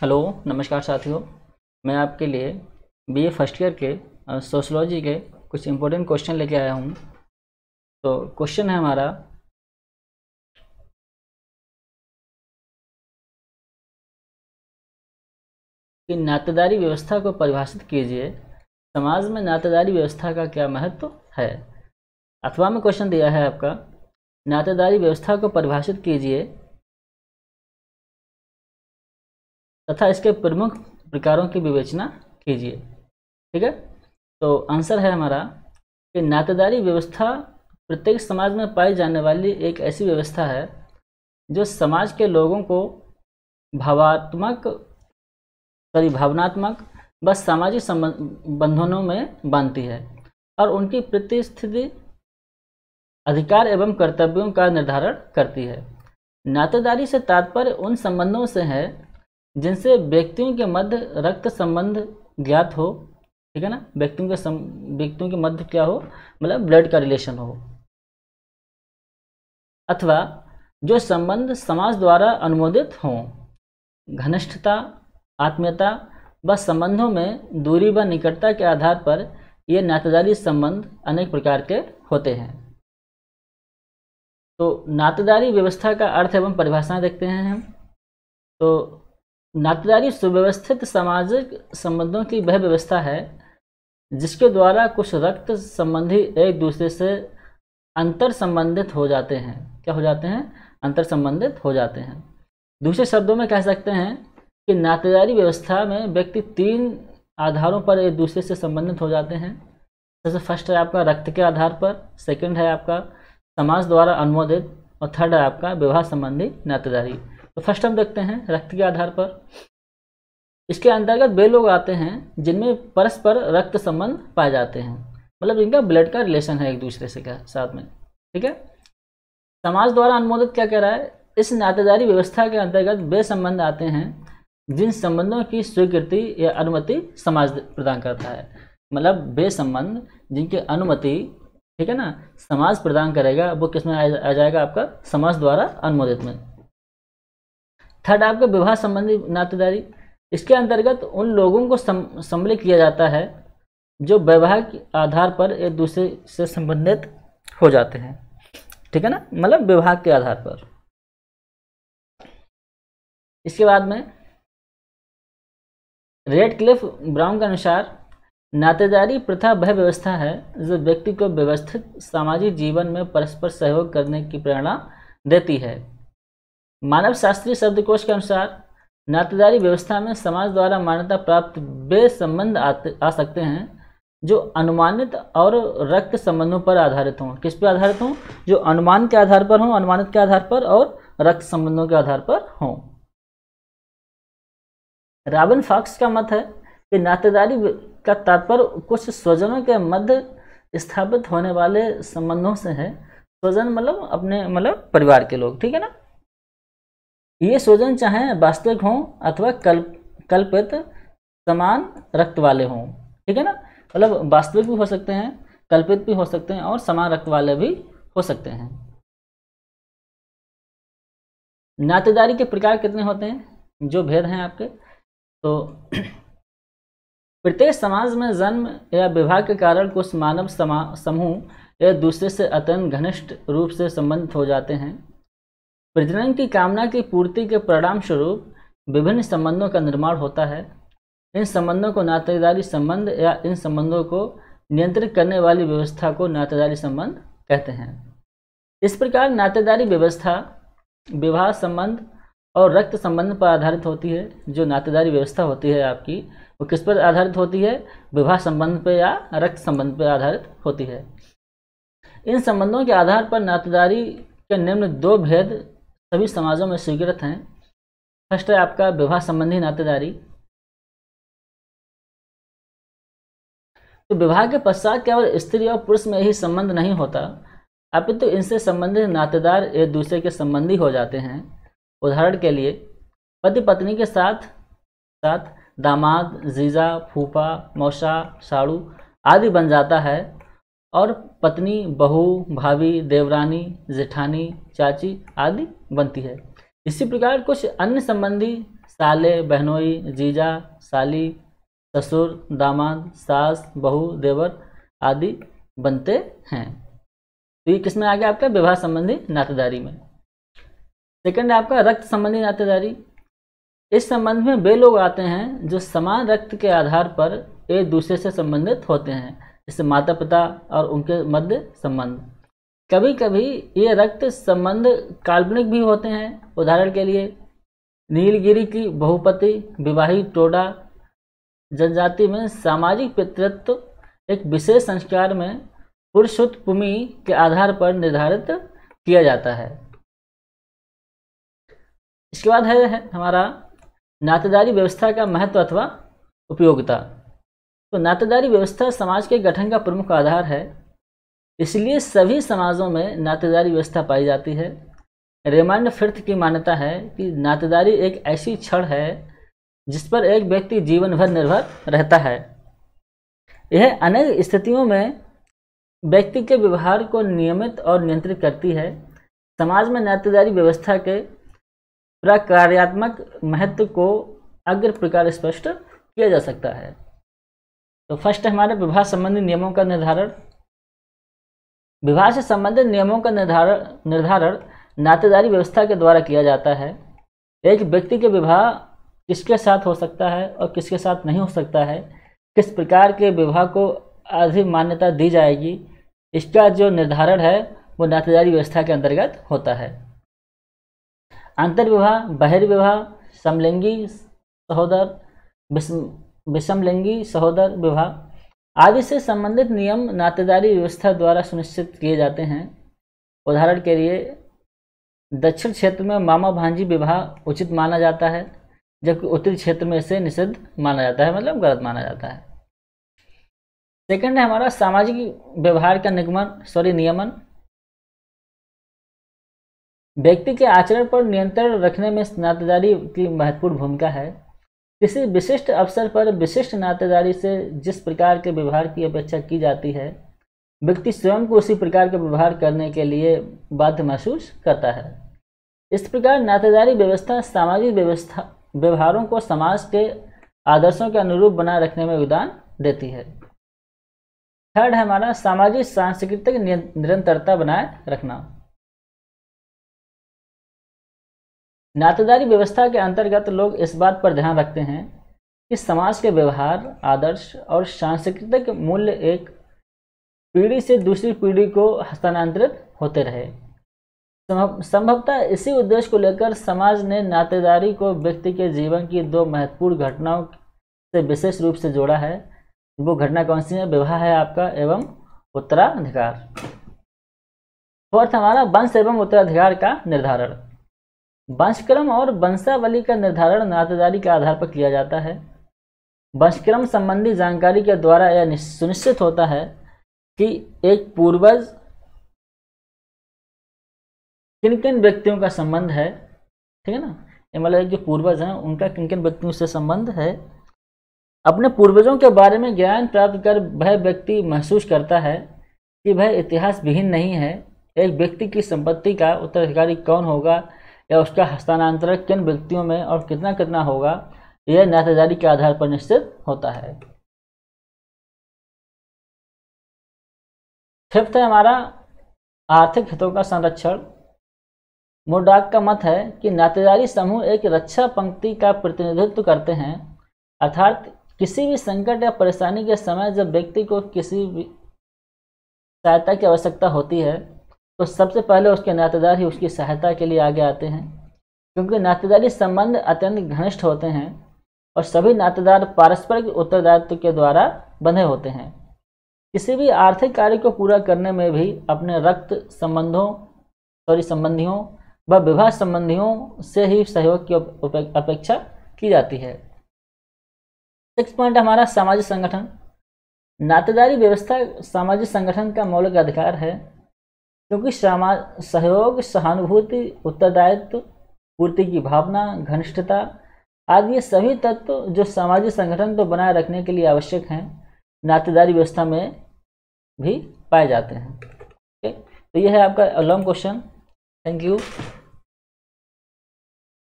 hello नमस्कार साथियों मैं आपके लिए बीए फर्स्ट ईयर के सोशलॉजी के कुछ इम्पोर्टेंट क्वेश्चन लेके आया हूँ तो क्वेश्चन है हमारा कि नातेदारी व्यवस्था को परिभाषित कीजिए समाज में नातेदारी व्यवस्था का क्या महत्व है अथवा में क्वेश्चन दिया है आपका नातेदारी व्यवस्था को परिभाषित कीजिए तथा इसके प्रमुख प्रकारों की विवेचना कीजिए ठीक है तो आंसर है हमारा कि नातेदारी व्यवस्था प्रत्येक समाज में पाई जाने वाली एक ऐसी व्यवस्था है जो समाज के लोगों को भावात्मक सॉरी भावनात्मक व सामाजिक बंधनों में बांधती है और उनकी प्रतिस्थिति अधिकार एवं कर्तव्यों का निर्धारण करती है नातेदारी से तात्पर्य उन संबंधों से है जिनसे व्यक्तियों के मध्य रक्त संबंध ज्ञात हो ठीक है ना व्यक्तियों के सम व्यक्तियों के मध्य क्या हो मतलब ब्लड का रिलेशन हो अथवा जो संबंध समाज द्वारा अनुमोदित हों घनिष्ठता आत्मीयता व संबंधों में दूरी व निकटता के आधार पर ये नातेदारी संबंध अनेक प्रकार के होते हैं तो नातेदारी व्यवस्था का अर्थ एवं परिभाषाएं देखते हैं हम तो नातेदारी सुव्यवस्थित सामाजिक संबंधों की वह व्यवस्था है जिसके द्वारा कुछ रक्त संबंधी एक दूसरे से अंतर संबंधित हो जाते हैं क्या हो जाते हैं अंतर संबंधित हो जाते हैं दूसरे शब्दों में कह सकते हैं कि नातेदारी व्यवस्था में व्यक्ति तीन आधारों पर एक दूसरे से संबंधित हो जाते हैं जैसे फर्स्ट है आपका रक्त के आधार पर सेकंड है आपका समाज द्वारा अनुमोदित और थर्ड है आपका विवाह संबंधी नातेदारी तो फर्स्ट हम देखते हैं रक्त के आधार पर इसके अंतर्गत वे लोग आते हैं जिनमें परस्पर रक्त संबंध पाए जाते हैं मतलब इनका ब्लड का रिलेशन है एक दूसरे से क्या साथ में ठीक है समाज द्वारा अनुमोदित क्या कह रहा है इस नातेदारी व्यवस्था के अंतर्गत वे संबंध आते हैं जिन संबंधों की स्वीकृति या अनुमति समाज प्रदान करता है मतलब वे संबंध जिनकी अनुमति ठीक है ना समाज प्रदान करेगा वो किसमें आ जाएगा आपका समाज द्वारा अनुमोदित में थर्ड आपका विवाह संबंधी नातेदारी इसके अंतर्गत उन लोगों को सम, सम्मिलित किया जाता है जो विवाह के आधार पर एक दूसरे से संबंधित हो जाते हैं ठीक है ना मतलब विवाह के आधार पर इसके बाद में रेड क्लिफ ब्राउन के अनुसार नातेदारी प्रथा वह व्यवस्था है जो व्यक्ति को व्यवस्थित सामाजिक जीवन में परस्पर सहयोग करने की प्रेरणा देती है मानव शास्त्रीय शब्दकोश के अनुसार नातेदारी व्यवस्था में समाज द्वारा मान्यता प्राप्त वे संबंध आ सकते हैं जो अनुमानित और रक्त संबंधों पर आधारित हों किस पर आधारित हों जो अनुमान के आधार पर हों अनुमानित के आधार पर और रक्त संबंधों के आधार पर हों रावन फॉक्स का मत है कि नातेदारी का तात्पर्य कुछ स्वजनों के मध्य स्थापित होने वाले संबंधों से है स्वजन मतलब अपने मतलब परिवार के लोग ठीक है ना ये स्वजन चाहे वास्तविक हों अथवा कल्प कल्पित समान रक्त वाले हों ठीक है ना मतलब वास्तविक भी हो सकते हैं कल्पित भी हो सकते हैं और समान रक्त वाले भी हो सकते हैं नातेदारी के प्रकार कितने होते हैं जो भेद हैं आपके तो प्रत्येक समाज में जन्म या विवाह के कारण कुछ मानव समा समूह या दूसरे से अत्यंत घनिष्ठ रूप से संबंधित हो जाते हैं प्रजनन की कामना की पूर्ति के परिणाम स्वरूप विभिन्न संबंधों का निर्माण होता है इन संबंधों को नातेदारी संबंध या इन संबंधों को नियंत्रित करने वाली व्यवस्था को नातेदारी संबंध कहते हैं इस प्रकार नातेदारी व्यवस्था विवाह संबंध और रक्त संबंध पर आधारित होती है जो नातेदारी व्यवस्था होती है आपकी वो किस पर आधारित होती है विवाह संबंध पर या रक्त संबंध पर आधारित होती है इन संबंधों के आधार पर नातेदारी के निम्न दो भेद सभी समाजों में स्वीकृत हैं फर्स्ट है आपका विवाह संबंधी नातेदारी तो विवाह के पश्चात केवल स्त्री और पुरुष में ही संबंध नहीं होता अपितु तो इनसे संबंधित नातेदार एक दूसरे के संबंधी हो जाते हैं उदाहरण के लिए पति पत्नी के साथ साथ दामाद जीजा फूफा मौसा साड़ू आदि बन जाता है और पत्नी बहू भाभी देवरानी जेठानी चाची आदि बनती है इसी प्रकार कुछ अन्य संबंधी साले बहनोई जीजा साली ससुर दामाद सास बहू देवर आदि बनते हैं तो ये किसमें आ गया आपका विवाह संबंधी नातेदारी में सेकंड है आपका रक्त संबंधी नातेदारी इस संबंध में वे लोग आते हैं जो समान रक्त के आधार पर एक दूसरे से संबंधित होते हैं जैसे माता पिता और उनके मध्य संबंध कभी कभी ये रक्त संबंध काल्पनिक भी होते हैं उदाहरण के लिए नीलगिरी की बहुपति विवाही टोडा जनजाति में सामाजिक पितृत्व एक विशेष संस्कार में पुरुषोत्पूमि के आधार पर निर्धारित किया जाता है इसके बाद है हमारा नातेदारी व्यवस्था का महत्व अथवा उपयोगिता तो नातेदारी व्यवस्था समाज के गठन का प्रमुख आधार है इसलिए सभी समाजों में नातेदारी व्यवस्था पाई जाती है रेमांड फिर्थ की मान्यता है कि नातेदारी एक ऐसी क्षण है जिस पर एक व्यक्ति जीवन भर निर्भर रहता है यह अनेक स्थितियों में व्यक्ति के व्यवहार को नियमित और नियंत्रित करती है समाज में नातेदारी व्यवस्था के प्रकार्यात्मक महत्व को अग्र प्रकार स्पष्ट किया जा सकता है तो फर्स्ट हमारे विवाह संबंधी नियमों का निर्धारण विवाह से संबंधित नियमों का निर्धारण निर्धारण नातेदारी व्यवस्था के द्वारा किया जाता है एक व्यक्ति के विवाह किसके साथ हो सकता है और किसके साथ नहीं हो सकता है किस प्रकार के विवाह को अधिक मान्यता दी जाएगी इसका जो निर्धारण है वो नातेदारी व्यवस्था के अंतर्गत होता है अंतर्विवाह बहिर्विवाह समलिंगी सहोदर विषमलिंगी सहोदर विवाह आदि से संबंधित नियम नातेदारी व्यवस्था द्वारा सुनिश्चित किए जाते हैं उदाहरण के लिए दक्षिण क्षेत्र में मामा भांजी विवाह उचित माना जाता है जबकि उत्तरी क्षेत्र में इसे निषिद्ध माना जाता है मतलब गलत माना जाता है सेकंड है हमारा सामाजिक व्यवहार का निगमन सॉरी नियमन व्यक्ति के आचरण पर नियंत्रण रखने में नातेदारी की महत्वपूर्ण भूमिका है किसी विशिष्ट अवसर पर विशिष्ट नातेदारी से जिस प्रकार के व्यवहार की अपेक्षा की जाती है व्यक्ति स्वयं को उसी प्रकार के व्यवहार करने के लिए बाध्य महसूस करता है इस प्रकार नातेदारी व्यवस्था सामाजिक व्यवस्था व्यवहारों को समाज के आदर्शों के अनुरूप बनाए रखने में योगदान देती है थर्ड है हमारा सामाजिक सांस्कृतिक निरंतरता बनाए रखना नातेदारी व्यवस्था के अंतर्गत लोग इस बात पर ध्यान रखते हैं कि समाज के व्यवहार आदर्श और सांस्कृतिक मूल्य एक पीढ़ी से दूसरी पीढ़ी को हस्तांतरित होते रहे संभवतः इसी उद्देश्य को लेकर समाज ने नातेदारी को व्यक्ति के जीवन की दो महत्वपूर्ण घटनाओं से विशेष रूप से जोड़ा है वो घटना कौन सी है विवाह है आपका एवं उत्तराधिकार फोर्थ तो हमारा वंश एवं उत्तराधिकार का निर्धारण वंशक्रम और वंशावली का निर्धारण नातेदारी के आधार पर किया जाता है वंशक्रम संबंधी जानकारी के द्वारा यह सुनिश्चित होता है कि एक पूर्वज किन किन व्यक्तियों का संबंध है ठीक है ना ये मतलब जो पूर्वज हैं उनका किन किन व्यक्तियों से संबंध है अपने पूर्वजों के बारे में ज्ञान प्राप्त कर वह व्यक्ति महसूस करता है कि वह इतिहास विहीन नहीं है एक व्यक्ति की संपत्ति का उत्तराधिकारी कौन होगा या उसका हस्तांतरण किन व्यक्तियों में और कितना कितना होगा यह नातेदारी के आधार पर निश्चित होता है फिफ्थ है हमारा आर्थिक हितों का संरक्षण मोडाक का मत है कि नातेदारी समूह एक रक्षा पंक्ति का प्रतिनिधित्व करते हैं अर्थात किसी भी संकट या परेशानी के समय जब व्यक्ति को किसी भी सहायता की आवश्यकता होती है तो सबसे पहले उसके नातेदार ही उसकी सहायता के लिए आगे आते हैं क्योंकि नातेदारी संबंध अत्यंत घनिष्ठ होते हैं और सभी नातेदार पारस्परिक उत्तरदायित्व के द्वारा बंधे होते हैं किसी भी आर्थिक कार्य को पूरा करने में भी अपने रक्त संबंधों सॉरी संबंधियों व विवाह संबंधियों से ही सहयोग की अपेक्षा की जाती है सिक्स पॉइंट हमारा सामाजिक संगठन नातेदारी व्यवस्था सामाजिक संगठन का मौलिक अधिकार है क्योंकि सहयोग सहानुभूति उत्तरदायित्व पूर्ति की भावना घनिष्ठता आदि ये सभी तत्व जो सामाजिक संगठन को बनाए रखने के लिए आवश्यक हैं नातेदारी व्यवस्था में भी पाए जाते हैं ओके तो यह है आपका लॉन्ग क्वेश्चन थैंक यू